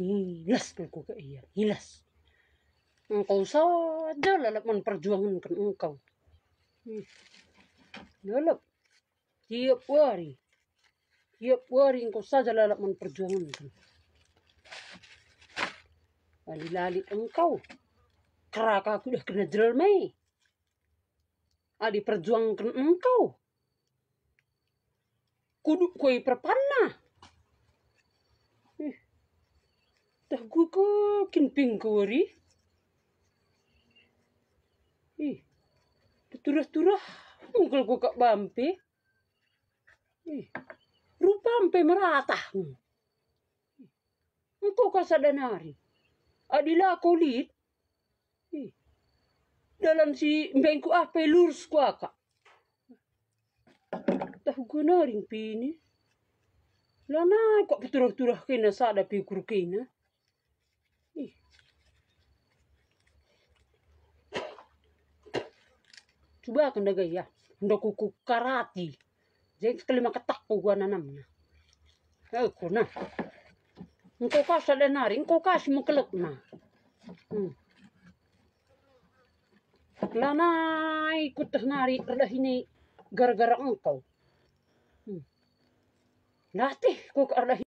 hilas aku ke iya hilas engkau saja lalap memperjuangkan engkau lalap tiap hari tiap hari engkau saja lalap memperjuangkan lali-lali engkau keraka aku dah kena jelmai adi perjuangkan engkau kudu kue perpanah Tehgu ko kinping gori. Ih, eh, turah-turah mungkul ko kak bampe. Ih, eh, rupa ampe merata. Engkau Adilah kau kolit. Ih, eh, dalam si bengku apa lurus ku kak, Tahu guna naring pini. Lana kok turah-turah kena ada pi kena. Cuba kan daga ya. Ndoko ku karati. Jadi sekali ketak ku gua nanam na. Eh ko na. Ngko ka sa denari, ngko ka si na. Hmm. Nah, teh nari tahnari ini gara-gara engkau. Hmm. Latih nah, ku arlahini.